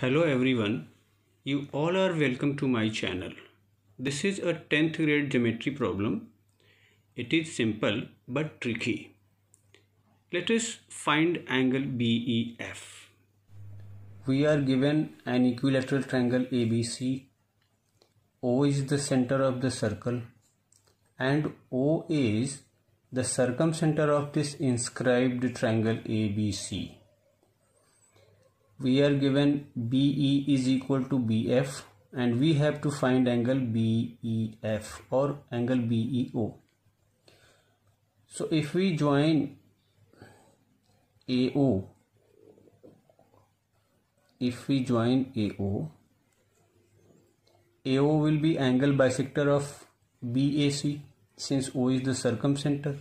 Hello everyone, you all are welcome to my channel. This is a 10th grade geometry problem. It is simple but tricky. Let us find angle BEF. We are given an equilateral triangle ABC. O is the center of the circle and O is the circumcenter of this inscribed triangle ABC we are given BE is equal to BF and we have to find angle BEF or angle BEO. So if we join AO, if we join AO, AO will be angle bisector of BAC since O is the circumcenter.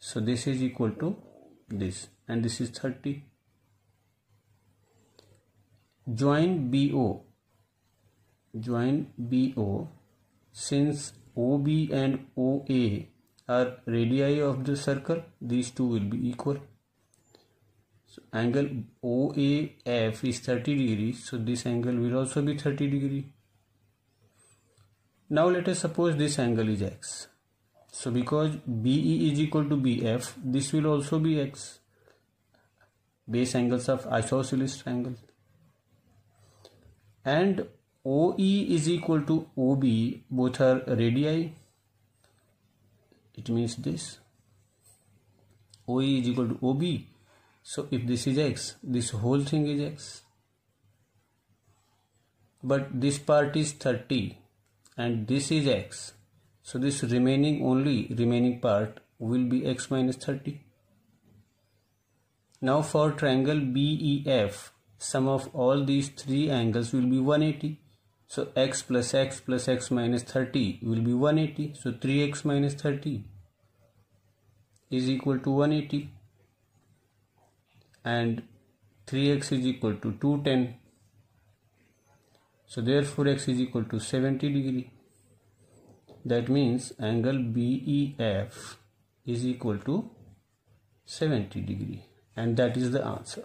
So this is equal to this and this is 30 join BO join BO since OB and OA are radii of the circle these two will be equal so angle OAF is 30 degrees. so this angle will also be 30 degree now let us suppose this angle is X so because BE is equal to BF this will also be X base angles of isosceles triangle and OE is equal to OB both are radii it means this OE is equal to OB so if this is X this whole thing is X but this part is 30 and this is X so this remaining only remaining part will be X minus 30 now for triangle BEF sum of all these three angles will be 180 so x plus x plus x minus 30 will be 180 so 3x minus 30 is equal to 180 and 3x is equal to 210 so therefore x is equal to 70 degree that means angle BEF is equal to 70 degree and that is the answer